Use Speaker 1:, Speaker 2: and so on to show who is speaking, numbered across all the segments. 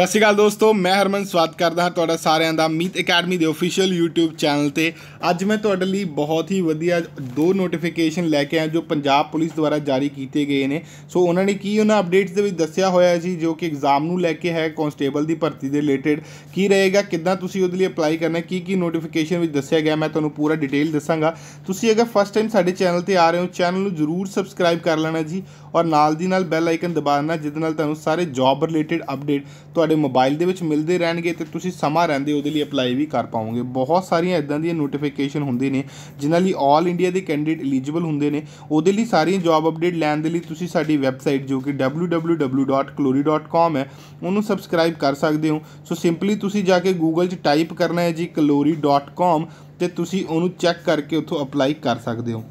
Speaker 1: ਸਤਿ ਸ਼੍ਰੀ ਅਕਾਲ ਦੋਸਤੋ ਮੈਂ ਹਰਮਨ ਸਵਾਗਤ ਕਰਦਾ ਹਾਂ ਤੁਹਾਡਾ ਸਾਰਿਆਂ ਦਾ ਮੀਤ ਅਕੈਡਮੀ ਦੇ ਅਫੀਸ਼ੀਅਲ YouTube ਚੈਨਲ ਤੇ ਅੱਜ ਮੈਂ ਤੁਹਾਡੇ ਲਈ ਬਹੁਤ ਹੀ ਵਧੀਆ ਦੋ ਨੋਟੀਫਿਕੇਸ਼ਨ ਲੈ ਕੇ ਆਇਆ ਜੋ ਪੰਜਾਬ ਪੁਲਿਸ ਦੁਆਰਾ ਜਾਰੀ ਕੀਤੇ ਗਏ ਨੇ ਸੋ ਉਹਨਾਂ ਨੇ ਕੀ ਉਹਨਾਂ ਅਪਡੇਟਸ ਦੇ ਵਿੱਚ ਦੱਸਿਆ ਹੋਇਆ ਸੀ ਜੋ ਕਿ ਐਗਜ਼ਾਮ ਨੂੰ ਲੈ ਕੇ ਹੈ ਕਨਸਟੇਬਲ ਦੀ ਭਰਤੀ ਦੇ ਰਿਲੇਟਡ ਕੀ ਰਹੇਗਾ ਕਿੱਦਾਂ ਤੁਸੀਂ ਉਹਦੇ ਲਈ ਅਪਲਾਈ ਕਰਨਾ ਕੀ ਕੀ ਨੋਟੀਫਿਕੇਸ਼ਨ ਵਿੱਚ ਦੱਸਿਆ ਗਿਆ ਮੈਂ ਤੁਹਾਨੂੰ ਪੂਰਾ ਡਿਟੇਲ ਦੱਸਾਂਗਾ ਤੁਸੀਂ ਅਗਰ ਫਸਟ ਟਾਈਮ ਸਾਡੇ ਚੈਨਲ ਤੇ ਆ ਰਹੇ ਹੋ ਚੈਨਲ ਨੂੰ ਜਰੂਰ ਸਬਸਕ੍ਰਾਈਬ ਕਰ ਲੈਣਾ ਜੀ ਔਰ ਨਾਲ ਦੀ ਨਾਲ ਬੈਲ ਆਈਕਨ ਦਬਾਉਣਾ ਜਿਸ ਨਾਲ ਤੁਹਾਨੂੰ ਸਾਰੇ ਜੌਬ ਰਿਲੇਟਡ ਅਪਡੇਟ ਤੁਹਾਡੇ ਤੁਹਾਡੇ ਮੋਬਾਈਲ ਦੇ ਵਿੱਚ ਮਿਲਦੇ ਰਹਿਣਗੇ ਤੇ ਤੁਸੀਂ ਸਮਾਂ ਰਹਿੰਦੇ ਉਹਦੇ ਲਈ ਅਪਲਾਈ ਵੀ ਕਰ ਪਾਓਗੇ ਬਹੁਤ ਸਾਰੀਆਂ ਇਦਾਂ ਦੀਆਂ ਨੋਟੀਫਿਕੇਸ਼ਨ ਹੁੰਦੇ ਨੇ ਜਿਨ੍ਹਾਂ ਲਈ 올 ਇੰਡੀਆ ਦੇ ਕੈਂਡੀਡੇਟ ਐਲੀਜੀਬਲ ਹੁੰਦੇ ਨੇ ਉਹਦੇ ਲਈ ਸਾਰੀਆਂ ਜੌਬ ਅਪਡੇਟ ਲੈਣ ਦੇ ਲਈ ਤੁਸੀਂ ਸਾਡੀ ਵੈਬਸਾਈਟ ਜੋ ਕਿ www.clori.com ਹੈ ਉਹਨੂੰ ਸਬਸਕ੍ਰਾਈਬ ਕਰ ਸਕਦੇ ਹੋ ਸੋ ਸਿੰਪਲੀ ਤੁਸੀਂ ਜਾ ਕੇ ਗੂਗਲ 'ਚ ਟਾਈਪ ਕਰਨਾ ਹੈ ਜੀ clori.com ਤੇ ਤੁਸੀਂ ਉਹਨੂੰ ਚੈੱਕ ਕਰਕੇ ਉੱਥੋਂ ਅਪਲਾਈ ਕਰ ਸਕਦੇ ਹੋ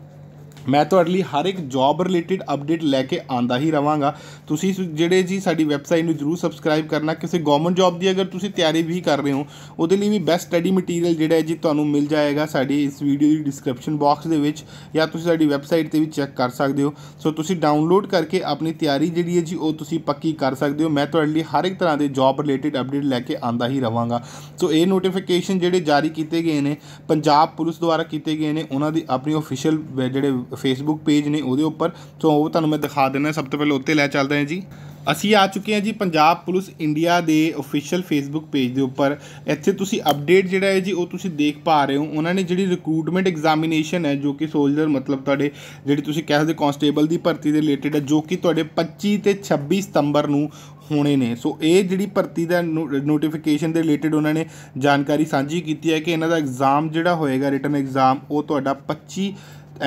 Speaker 1: ਮੈਂ ਤੁਹਾਡੇ ਲਈ ਹਰ ਇੱਕ ਜੌਬ ਰਿਲੇਟਡ ਅਪਡੇਟ ਲੈ ਕੇ ਆਂਦਾ ਹੀ ਰਵਾਂਗਾ ਤੁਸੀਂ ਜਿਹੜੇ ਜੀ ਸਾਡੀ ਵੈਬਸਾਈਟ ਨੂੰ ਜਰੂਰ ਸਬਸਕ੍ਰਾਈਬ ਕਰਨਾ ਕਿਸੇ ਗਵਰਨਮੈਂਟ ਜੌਬ ਦੀ ਅਗਰ ਤੁਸੀਂ ਤਿਆਰੀ ਵੀ ਕਰ ਰਹੇ ਹੋ ਉਹਦੇ ਲਈ ਵੀ ਬੈਸਟ ਸਟੱਡੀ ਮਟੀਰੀਅਲ ਜਿਹੜਾ ਹੈ ਜੀ ਤੁਹਾਨੂੰ ਮਿਲ ਜਾਏਗਾ ਸਾਡੀ ਇਸ ਵੀਡੀਓ ਦੀ ਡਿਸਕ੍ਰਿਪਸ਼ਨ ਬਾਕਸ ਦੇ ਵਿੱਚ ਜਾਂ ਤੁਸੀਂ ਸਾਡੀ ਵੈਬਸਾਈਟ ਤੇ ਵੀ ਚੈੱਕ ਕਰ ਸਕਦੇ ਹੋ ਸੋ ਤੁਸੀਂ ਡਾਊਨਲੋਡ ਕਰਕੇ ਆਪਣੀ ਤਿਆਰੀ ਜਿਹੜੀ ਹੈ ਜੀ ਉਹ ਤੁਸੀਂ ਪੱਕੀ ਕਰ ਸਕਦੇ ਹੋ ਮੈਂ ਤੁਹਾਡੇ ਲਈ ਹਰ ਇੱਕ ਤਰ੍ਹਾਂ ਦੇ ਜੌਬ ਰਿਲੇਟਡ ਅਪਡੇਟ ਲੈ ਕੇ ਆਂਦਾ ਹੀ ਰਵਾਂਗਾ ਸੋ ਇਹ ਨੋਟੀਫਿਕੇਸ਼ਨ ਜਿਹੜੇ ਜਾਰੀ ਕੀਤੇ ਗਏ ਨੇ ਪੰਜਾਬ ਪੁਲਿਸ ਦੁਆਰਾ ਕੀਤੇ ਗਏ ਨੇ ਉਹਨਾਂ ਦੀ ਆਪਣੀ ਅਫੀਸ਼ੀਅਲ ਜਿਹੜੇ ਫੇਸਬੁੱਕ ਪੇਜ ਨੇ ਉਹਦੇ ਉੱਪਰ ਸੋ ਉਹ ਤੁਹਾਨੂੰ ਮੈਂ ਦਿਖਾ ਦਿੰਦਾ ਸਭ ਤੋਂ ਪਹਿਲਾਂ ਉੱਤੇ ਲੈ ਚੱਲਦੇ ਹਾਂ ਜੀ ਅਸੀਂ ਆ ਚੁੱਕੇ ਹਾਂ ਜੀ ਪੰਜਾਬ ਪੁਲਿਸ ਇੰਡੀਆ ਦੇ ਅਫੀਸ਼ੀਅਲ ਫੇਸਬੁੱਕ ਪੇਜ ਦੇ ਉੱਪਰ ਇੱਥੇ ਤੁਸੀਂ ਅਪਡੇਟ ਜਿਹੜਾ ਹੈ ਜੀ ਉਹ ਤੁਸੀਂ ਦੇਖ ਪਾ ਰਹੇ ਹੋ ਉਹਨਾਂ ਨੇ ਜਿਹੜੀ ਰਿਕਰੂਟਮੈਂਟ ਐਗਜ਼ਾਮੀਨੇਸ਼ਨ ਹੈ ਜੋ ਕਿ ਸੋਲਜਰ ਮਤਲਬ ਤੁਹਾਡੇ ਜਿਹੜੀ ਤੁਸੀਂ ਕਹਿ ਸਕਦੇ ਕਨਸਟੇਬਲ ਦੀ ਭਰਤੀ ਦੇ ਰਿਲੇਟਡ ਹੈ ਜੋ ਕਿ ਤੁਹਾਡੇ 25 ਤੇ 26 ਸਤੰਬਰ ਨੂੰ ਹੋਣੇ ਨੇ ਸੋ ਇਹ ਜਿਹੜੀ ਭਰਤੀ ਦਾ ਨੋਟੀਫਿਕੇਸ਼ਨ ਦੇ ਰਿਲੇਟਡ ਉਹਨਾਂ ਨੇ ਜਾਣਕਾਰੀ ਸਾਂਝੀ ਕੀਤੀ ਹੈ ਕਿ ਇਹਨਾਂ ਦਾ ਐਗਜ਼ਾਮ ਜਿਹੜਾ ਹੋਏਗਾ ਰਿਟਨ ਐਗਜ਼ਾਮ ਉਹ ਤੁਹਾਡਾ 25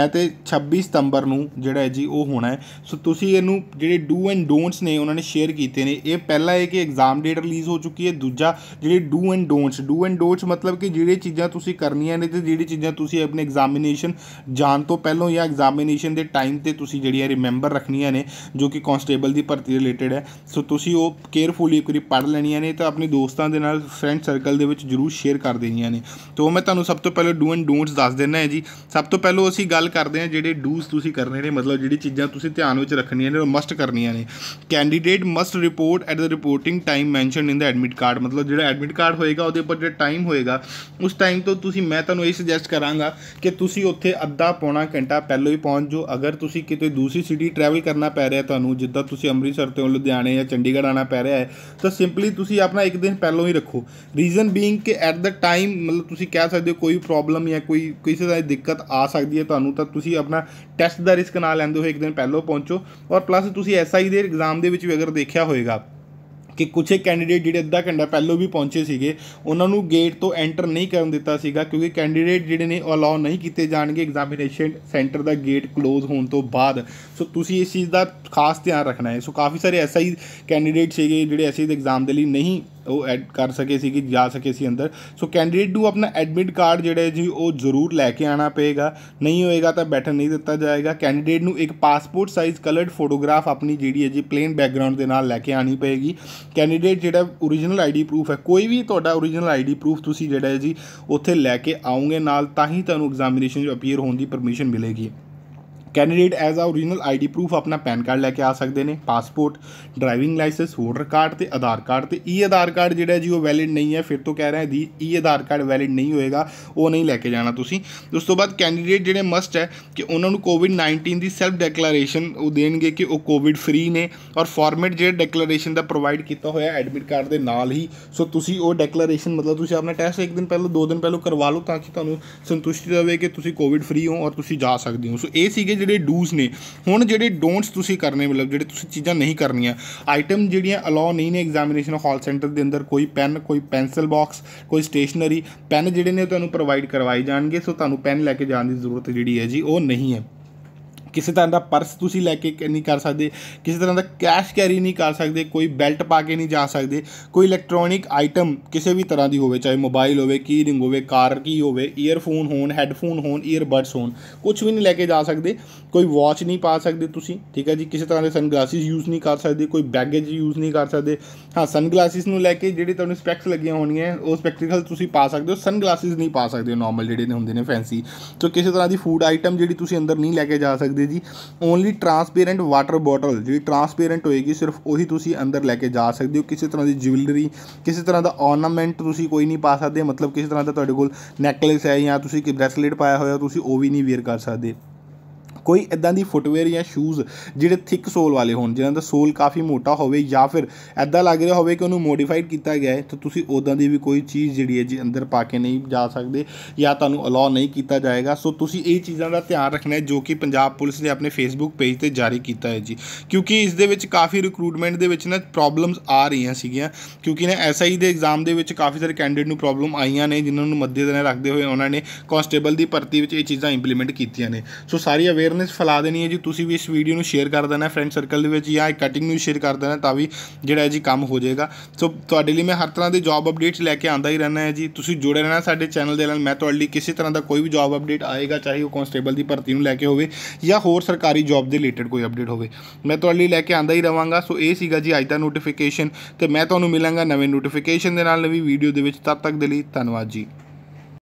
Speaker 1: ਇਹ ਤੇ 26 ਸਤੰਬਰ ਨੂੰ ਜਿਹੜਾ ਹੈ ਜੀ ਉਹ ਹੋਣਾ ਹੈ ਸੋ ਤੁਸੀਂ ਇਹਨੂੰ ਜਿਹੜੇ ਡੂ ਐਂਡ ਡੋਨਟਸ ਨੇ ਉਹਨਾਂ ਨੇ ਸ਼ੇਅਰ ਕੀਤੇ ਨੇ ਇਹ ਪਹਿਲਾ ਹੈ ਕਿ ਐਗਜ਼ਾਮ ਡੇਟ ਰਿਲੀਜ਼ ਹੋ ਚੁੱਕੀ ਹੈ ਦੂਜਾ ਜਿਹੜੇ do and don'ts do and don'ts ਮਤਲਬ ਕਿ ਜਿਹੜੇ ਚੀਜ਼ਾਂ ਤੁਸੀਂ ਕਰਨੀਆਂ ਨੇ ਤੇ ਜਿਹੜੀ ਚੀਜ਼ਾਂ ਤੁਸੀਂ ਆਪਣੇ ਐਗਜ਼ਾਮੀਨੇਸ਼ਨ ਜਾਣ ਤੋਂ ਪਹਿਲਾਂ ਜਾਂ ਐਗਜ਼ਾਮੀਨੇਸ਼ਨ ਦੇ ਟਾਈਮ ਤੇ ਤੁਸੀਂ ਜਿਹੜੀਆਂ ਰਿਮੈਂਬਰ ਰੱਖਣੀਆਂ ਨੇ ਜੋ ਕਿ ਕਨਸਟੇਬਲ ਦੀ ਭਰਤੀ ਰਿਲੇਟਡ ਹੈ ਸੋ ਤੁਸੀਂ ਉਹ ਕੇਅਰਫੁਲੀ ਇੱਕ ਵਾਰੀ ਪੜ੍ਹ ਲੈਣੀਆਂ ਨੇ ਤੇ ਆਪਣੇ ਦੋਸਤਾਂ ਦੇ ਨਾਲ ਫਰੈਂਡ ਸਰਕਲ ਦੇ ਵਿੱਚ ਜਰੂਰ ਸ਼ੇਅਰ ਕਰ ਦੇਣੀਆਂ ਨੇ ਤੋਂ ਮੈਂ ਤੁਹਾਨੂੰ ਸਭ ਤੋਂ ਪਹਿਲਾਂ ਡੂ ਐਂਡ ਡੋਨਟਸ ਦੱਸ ਦਿੰਦਾ ਹੈ ਜੀ ਸਭ ਤੋਂ ਪਹਿਲਾਂ ਅਸੀਂ ਗੱਲ ਗੱਲ ਕਰਦੇ ਹਾਂ ਜਿਹੜੇ ਡੂਸ ਤੁਸੀਂ ਕਰਨੇ ਨੇ ਮਤਲਬ ਜਿਹੜੀ ਚੀਜ਼ਾਂ ਤੁਸੀਂ ਧਿਆਨ ਵਿੱਚ ਰੱਖਣੀਆਂ ਨੇ ਉਹ ਮਸਟ ਕਰਨੀਆਂ ਨੇ candidate must report at the reporting time mentioned in the admit card ਮਤਲਬ ਜਿਹੜਾ ਐਡਮਿਟ ਕਾਰਡ ਹੋਏਗਾ ਉਹਦੇ ਉੱਪਰ ਜਿਹੜਾ ਟਾਈਮ ਹੋਏਗਾ ਉਸ ਟਾਈਮ ਤੋਂ ਤੁਸੀਂ ਮੈਂ ਤੁਹਾਨੂੰ ਇਹ ਸੁਜੈਸਟ ਕਰਾਂਗਾ ਕਿ ਤੁਸੀਂ ਉੱਥੇ ਅੱਧਾ ਪੌਣਾ ਘੰਟਾ ਪਹਿਲਾਂ ਹੀ ਪਹੁੰਚ ਜਾਓ ਅਗਰ ਤੁਸੀਂ ਕਿਤੇ ਦੂਸਰੀ ਸਿਟੀ ਟਰੈਵਲ ਕਰਨਾ ਪੈ ਰਿਹਾ ਤੁਹਾਨੂੰ ਜਿੱਦਾਂ ਤੁਸੀਂ ਅੰਮ੍ਰਿਤਸਰ ਤੋਂ ਲੁਧਿਆਣੇ ਜਾਂ ਚੰਡੀਗੜ੍ਹ ਆਣਾ ਪੈ ਰਿਹਾ ਹੈ ਤਾਂ ਸਿੰਪਲੀ ਤੁਸੀਂ ਆਪਣਾ ਇੱਕ ਦਿਨ ਪਹਿਲਾਂ ਹੀ ਰੱਖੋ ਰੀਜ਼ਨ ਬੀਇੰਗ ਕਿ ਐਟ ਦ ਟਾਈਮ ਮਤਲਬ ਤੁਸੀਂ ਕਹਿ ਸਕਦੇ ਹੋ ਕੋਈ ਪ੍ਰੋਬਲਮ ਜਾਂ ਕੋਈ ਕਿਸੇ ਦਿੱਕਤ ਆ ਸਕਦੀ ਹੈ ਤੁਹਾਨੂੰ ਤੁਹਾਨੂੰ ਤਾਂ ਤੁਸੀਂ ਆਪਣਾ ਟੈਸਟ ਦਾ ਰਿਸਕ ਨਾ ਲੈਂਦੇ ਹੋਏ ਇੱਕ ਦਿਨ ਪਹਿਲਾਂ ਪਹੁੰਚੋ ਔਰ ਪਲੱਸ ਤੁਸੀਂ ਐਸਆਈ ਦੇ ਐਗਜ਼ਾਮ ਦੇ ਵਿੱਚ ਵੀ ਅਗਰ ਦੇਖਿਆ ਹੋਵੇਗਾ ਕਿ ਕੁਝ ਕੈਂਡੀਡੇਟ ਜਿਹੜੇ ਅੱਧਾ ਘੰਟਾ ਪਹਿਲਾਂ ਵੀ ਪਹੁੰਚੇ ਸੀਗੇ ਉਹਨਾਂ ਨੂੰ ਗੇਟ ਤੋਂ ਐਂਟਰ ਨਹੀਂ ਕਰਨ ਦਿੱਤਾ ਸੀਗਾ ਕਿਉਂਕਿ ਕੈਂਡੀਡੇਟ ਜਿਹੜੇ ਨੇ ਅਲਾਉ ਨਹੀਂ ਕੀਤੇ ਜਾਣਗੇ ਐਗਜ਼ਾਮੀਨੇਸ਼ਨ ਸੈਂਟਰ ਦਾ ਗੇਟ ক্লোਜ਼ ਹੋਣ ਤੋਂ ਬਾਅਦ ਸੋ ਤੁਸੀਂ ਇਸ ਚੀਜ਼ ਦਾ ਖਾਸ ਧਿਆਨ ਰੱਖਣਾ ਹੈ ਸੋ ਕਾਫੀ ਸਾਰੇ ਐਸਆਈ ਕੈਂਡੀਡੇਟ ਸੀਗੇ ਜਿਹੜੇ ਐਸਆਈ ਦੇ ਐਗਜ਼ਾਮ ਦੇ ਲਈ ਨਹੀਂ ਉਹ ਐਡ ਕਰ ਸਕੇ ਸੀ ਕਿ ਜਾ ਸਕੇ ਸੀ ਅੰਦਰ ਸੋ ਕੈਂਡੀਡੇਟ ਨੂੰ ਆਪਣਾ ਐਡਮਿਟ ਕਾਰਡ ਜਿਹੜਾ ਜੀ ਉਹ ਜ਼ਰੂਰ ਲੈ ਕੇ ਆਣਾ ਪਏਗਾ ਨਹੀਂ ਹੋਏਗਾ ਤਾਂ ਬੈਠਣ ਨਹੀਂ ਦਿੱਤਾ ਜਾਏਗਾ ਕੈਂਡੀਡੇਟ ਨੂੰ ਇੱਕ ਪਾਸਪੋਰਟ ਸਾਈਜ਼ ਕਲਰਡ ਫੋਟੋਗ੍ਰਾਫ ਆਪਣੀ ਜਿਹੜੀ ਹੈ ਜੀ ਪਲੇਨ ਬੈਕਗ੍ਰਾਉਂਡ ਦੇ ਨਾਲ ਲੈ ਕੇ ਆਣੀ ਪਏਗੀ ਕੈਂਡੀਡੇਟ ਜਿਹੜਾ origignal ਆਈਡੀ ਪ੍ਰੂਫ ਹੈ ਕੋਈ ਵੀ ਤੁਹਾਡਾ origignal ਆਈਡੀ ਪ੍ਰੂਫ ਤੁਸੀਂ ਜਿਹੜਾ ਹੈ ਜੀ ਉੱਥੇ ਲੈ ਕੇ ਆਉਂਗੇ ਨਾਲ ਤਾਂ ਹੀ ਤੁਹਾਨੂੰ ਐਗਜ਼ਾਮੀਨੇਸ਼ਨ ਜੋ ਅਪੀਅਰ ਹੋਣ ਦੀ ਪਰਮਿਸ਼ਨ ਮਿਲੇਗੀ candidate as a origignal ID proof ਆਪਣਾ ਪੈਨ ਕਾਰਡ ਲੈ ਕੇ ਆ ਸਕਦੇ ਨੇ passport driving licence holder card ਤੇ ਆਧਾਰ ਕਾਰਡ ਤੇ ਈ e ਆਧਾਰ ਕਾਰਡ ਜਿਹੜਾ ਜੀ ਉਹ ਵੈਲਿਡ ਨਹੀਂ ਹੈ ਫਿਰ ਤੋਂ ਕਹਿ ਰਹੇ ਦੀ e e Aadhaar card valid ਨਹੀਂ ਹੋਏਗਾ ਉਹ ਨਹੀਂ ਲੈ ਕੇ ਜਾਣਾ ਤੁਸੀਂ ਉਸ ਤੋਂ ਬਾਅਦ ਕੈਂਡੀਡੇਟ ਜਿਹੜੇ ਮਸਟ ਹੈ ਕਿ ਉਹਨਾਂ ਨੂੰ ਕੋਵਿਡ-19 ਦੀ ਸੈਲਫ ਡੈਕਲੇਰੇਸ਼ਨ ਉਹ ਦੇਣਗੇ ਕਿ ਉਹ ਕੋਵਿਡ ਫ੍ਰੀ ਨੇ ਔਰ ਫਾਰਮੈਟ ਜਿਹੜਾ ਡੈਕਲੇਰੇਸ਼ਨ ਦਾ ਪ੍ਰੋਵਾਈਡ ਕੀਤਾ ਹੋਇਆ ਐਡਮਿਟ ਕਾਰਡ ਦੇ ਨਾਲ ਹੀ ਸੋ ਤੁਸੀਂ ਉਹ ਡੈਕਲੇਰੇਸ਼ਨ ਮਤਲਬ ਤੁਸੀਂ ਆਪਣਾ ਟੈਸਟ ਇੱਕ ਦਿਨ ਪਹਿਲਾਂ ਦੋ ਦਿਨ ਪਹਿਲਾਂ ਕਰਵਾ ਲਓ ਤਾਂ ਕਿ ਤੁਹਾਨੂੰ ਸੰਤੁਸ਼ਟੀ ਰਹੇ ਕਿ ਤੁਸੀਂ ਕੋਵਿਡ ਫ੍ਰੀ ਹੋ ਔਰ ਤੁਸੀਂ ਜਾ ਸਕਦੇ ਹੋ ਸੋ ਇਹ ਸੀਗੇ ਜਿਹੜੇ ਡੂਸ ਨੇ ਹੁਣ ਜਿਹੜੇ ਡੋਨਟਸ ਤੁਸੀਂ ਕਰਨੇ ਮਤਲਬ ਜਿਹੜੇ ਤੁਸੀਂ ਚੀਜ਼ਾਂ ਨਹੀਂ ਕਰਨੀਆਂ ਆਈਟਮ ਜਿਹੜੀਆਂ ਅਲਾਉ ਨਹੀਂ ਨੇ ਐਗਜ਼ਾਮੀਨੇਸ਼ਨ ਹਾਲ ਸੈਂਟਰ ਦੇ ਅੰਦਰ ਕੋਈ ਪੈਨ ਕੋਈ ਪੈਨਸਲ ਬਾਕਸ ਕੋਈ ਸਟੇਸ਼ਨਰੀ ਪੈਨ ਜਿਹੜੇ ਨੇ ਤੁਹਾਨੂੰ ਪ੍ਰੋਵਾਈਡ ਕਰਵਾਏ ਜਾਣਗੇ ਸੋ ਤੁਹਾਨੂੰ ਪੈਨ ਲੈ ਕੇ ਜਾਣ ਦੀ ਜ਼ਰੂਰਤ ਜਿਹੜੀ ਹੈ ਜੀ ਉਹ ਨਹੀਂ ਹੈ ਕਿਸੇ ਤਰ੍ਹਾਂ ਦਾ ਪਰਸ ਤੁਸੀਂ ਲੈ ਕੇ ਨਹੀਂ ਕਰ ਸਕਦੇ ਕਿਸੇ ਤਰ੍ਹਾਂ ਦਾ ਕੈਸ਼ ਕੈਰੀ ਨਹੀਂ ਕਰ ਸਕਦੇ ਕੋਈ ਬੈਲਟ ਪਾ ਕੇ ਨਹੀਂ ਜਾ ਸਕਦੇ ਕੋਈ ਇਲੈਕਟ੍ਰੋਨਿਕ ਆਈਟਮ ਕਿਸੇ ਵੀ ਤਰ੍ਹਾਂ ਦੀ ਹੋਵੇ ਚਾਹੇ ਮੋਬਾਈਲ ਹੋਵੇ ਕੀ ਰਿੰਗ ਹੋਵੇ ਕਾਰ ਕੀ ਹੋਵੇ ਈਅਰਫੋਨ ਹੋਣ ਹੈੱਡਫੋਨ ਹੋਣ ਈਅਰਬਡਸ ਹੋਣ ਕੁਝ ਵੀ ਨਹੀਂ ਲੈ ਕੇ ਜਾ ਸਕਦੇ ਕੋਈ ਵਾਚ ਨਹੀਂ ਪਾ ਸਕਦੇ ਤੁਸੀਂ ਠੀਕ ਹੈ ਜੀ ਕਿਸੇ ਤਰ੍ਹਾਂ ਦੇ ਸਨਗਲਾਸਿਸ ਯੂਜ਼ ਨਹੀਂ ਕਰ ਸਕਦੇ ਕੋਈ ਬੈਗੇਜ ਯੂਜ਼ ਨਹੀਂ ਕਰ ਸਕਦੇ ਹਾਂ ਸਨਗਲਾਸਿਸ ਨੂੰ ਲੈ ਕੇ ਜਿਹੜੇ ਤੁਹਾਨੂੰ ਸਪੈਕਸ ਲੱਗੀਆਂ ਹੋਣੀਆਂ ਉਹ ਸਪੈਕਟੀਕਲ ਤੁਸੀਂ ਪਾ ਸਕਦੇ ਹੋ ਸਨਗਲਾਸਿਸ ਨਹੀਂ ਪਾ ਸਕਦੇ ਨਾਰਮਲ ਜਿਹੜੇ ਹੁੰਦੇ ਨੇ ਫੈਂਸੀ ਤੋਂ ਕਿਸੇ ਤਰ੍ਹਾਂ ਦੀ ਫੂਡ ਆਈਟਮ ਜਿਹੜੀ ਤੁਸੀਂ ਅੰਦਰ ਨਹੀਂ ਲੈ ਕੇ ਜਾ ਸਕਦੇ ਸਕਦੇ ਜੀ ਓਨਲੀ ਟਰਾਂਸਪੇਰੈਂਟ ਵਾਟਰ ਬੋਟਲ ਜਿਹੜੀ ਟਰਾਂਸਪੇਰੈਂਟ ਹੋਏਗੀ ਸਿਰਫ ਉਹੀ ਤੁਸੀਂ ਅੰਦਰ ਲੈ ਕੇ ਜਾ ਸਕਦੇ ਹੋ ਕਿਸੇ ਤਰ੍ਹਾਂ ਦੀ ਜੁਐਲਰੀ ਕਿਸੇ ਤਰ੍ਹਾਂ ਦਾ ਆਰਨਾਮੈਂਟ ਤੁਸੀਂ ਕੋਈ ਨਹੀਂ ਪਾ ਸਕਦੇ ਮਤਲਬ ਕਿਸੇ ਤਰ੍ਹਾਂ ਦਾ ਤੁਹਾਡੇ ਕੋਲ ਨੈਕਲੇਸ ਹੈ ਜਾਂ ਤੁਸੀਂ ਕਿ ਬ੍ਰੇਸਲੇਟ ਪਾਇਆ ਹੋਇਆ ਤੁਸੀਂ ਉਹ ਵੀ ਨਹੀਂ ਵੇਅਰ ਕਰ ਸਕਦੇ ਕੋਈ ਇਦਾਂ ਦੀ ਫੁੱਟਵੇਅਰ ਜਾਂ ਸ਼ੂਜ਼ ਜਿਹੜੇ ਥਿਕ ਸੋਲ ਵਾਲੇ ਹੋਣ ਜਿਨ੍ਹਾਂ ਦਾ ਸੋਲ ਕਾਫੀ ਮੋਟਾ ਹੋਵੇ ਜਾਂ ਫਿਰ ਇਦਾਂ ਲੱਗ ਰਿਹਾ ਹੋਵੇ ਕਿ ਉਹਨੂੰ ਮੋਡੀਫਾਈਡ ਕੀਤਾ ਗਿਆ ਹੈ ਤਾਂ ਤੁਸੀਂ ਉਦਾਂ ਦੀ ਵੀ ਕੋਈ ਚੀਜ਼ ਜਿਹੜੀ ਹੈ ਜੀ ਅੰਦਰ ਪਾ ਕੇ ਨਹੀਂ ਜਾ ਸਕਦੇ ਜਾਂ ਤੁਹਾਨੂੰ ਅਲਾਉ ਨਹੀਂ ਕੀਤਾ ਜਾਏਗਾ ਸੋ ਤੁਸੀਂ ਇਹ ਚੀਜ਼ਾਂ ਦਾ ਧਿਆਨ ਰੱਖਣਾ ਹੈ ਜੋ ਕਿ ਪੰਜਾਬ ਪੁਲਿਸ ਨੇ ਆਪਣੇ ਫੇਸਬੁੱਕ ਪੇਜ ਤੇ ਜਾਰੀ ਕੀਤਾ ਹੈ ਜੀ ਕਿਉਂਕਿ ਇਸ ਦੇ ਵਿੱਚ ਕਾਫੀ ਰਿਕਰੂਟਮੈਂਟ ਦੇ ਵਿੱਚ ਨਾ ਪ੍ਰੋਬਲਮਸ ਆ ਰਹੀਆਂ ਸੀਗੀਆਂ ਕਿਉਂਕਿ ਨਾ ਐਸਆਈ ਦੇ ਐਗਜ਼ਾਮ ਦੇ ਵਿੱਚ ਕਾਫੀ ਸਾਰੇ ਕੈਂਡੀਡੇਟ ਨੂੰ ਪ੍ਰੋਬਲਮ ਆਈਆਂ ਨੇ ਜਿਨ੍ਹਾਂ ਨੂੰ ਨਾਲ ਰੱਖਦੇ ਹੋਏ ਉਹਨਾਂ ਨੇ ਕਾਂਸਟੇਬਲ ਦੀ ਭਰਤੀ ਵਿੱਚ ਇਹ ਚੀਜ਼ਾਂ ਇੰਪਲੀਮੈਂਟ ਕੀਤੀਆਂ ਨੇ ਸੋ ਸਾਰੀ ਅਵੇਅਰ ਅਵੇਅਰਨੈਸ ਫੈਲਾ ਦੇਣੀ ਹੈ ਜੀ ਤੁਸੀਂ ਵੀ ਇਸ ਵੀਡੀਓ ਨੂੰ ਸ਼ੇਅਰ ਕਰ ਦੇਣਾ ਫਰੈਂਡ ਸਰਕਲ ਦੇ ਵਿੱਚ ਜਾਂ ਇੱਕ ਕਟਿੰਗ ਨੂੰ ਸ਼ੇਅਰ ਕਰ ਦੇਣਾ ਤਾਂ ਵੀ ਜਿਹੜਾ ਜੀ ਕੰਮ ਹੋ ਜਾਏਗਾ ਸੋ ਤੁਹਾਡੇ ਲਈ ਮੈਂ ਹਰ ਤਰ੍ਹਾਂ ਦੇ ਜੌਬ ਅਪਡੇਟਸ ਲੈ ਕੇ ਆਂਦਾ ਹੀ ਰਹਿਣਾ ਹੈ ਜੀ ਤੁਸੀਂ ਜੁੜੇ ਰਹਿਣਾ ਸਾਡੇ ਚੈਨਲ ਦੇ ਨਾਲ ਮੈਂ ਤੁਹਾਡੇ ਲਈ ਕਿਸੇ ਤਰ੍ਹਾਂ ਦਾ ਕੋਈ ਵੀ ਜੌਬ ਅਪਡੇਟ ਆਏਗਾ ਚਾਹੇ ਉਹ ਕਨਸਟੇਬਲ ਦੀ ਭਰਤੀ ਨੂੰ ਲੈ ਕੇ ਹੋਵੇ ਜਾਂ ਹੋਰ ਸਰਕਾਰੀ ਜੌਬ ਦੇ ਰਿਲੇਟਡ ਕੋਈ ਅਪਡੇਟ ਹੋਵੇ ਮੈਂ ਤੁਹਾਡੇ ਲਈ ਲੈ ਕੇ ਆਂਦਾ ਹੀ ਰਵਾਂਗਾ ਸੋ ਇਹ ਸੀਗਾ ਜੀ ਅੱਜ ਦਾ ਨੋਟੀਫਿਕੇਸ਼ਨ ਤੇ ਮੈਂ ਤੁਹਾਨੂੰ ਮਿਲਾਂਗਾ ਨਵੇਂ ਨੋਟੀਫਿਕੇਸ਼ਨ ਦੇ ਨਾਲ ਨਵੀਂ ਵੀਡੀਓ ਦੇ ਵਿੱਚ ਤਦ ਤੱਕ ਦੇ ਲਈ ਧੰਨਵਾਦ ਜੀ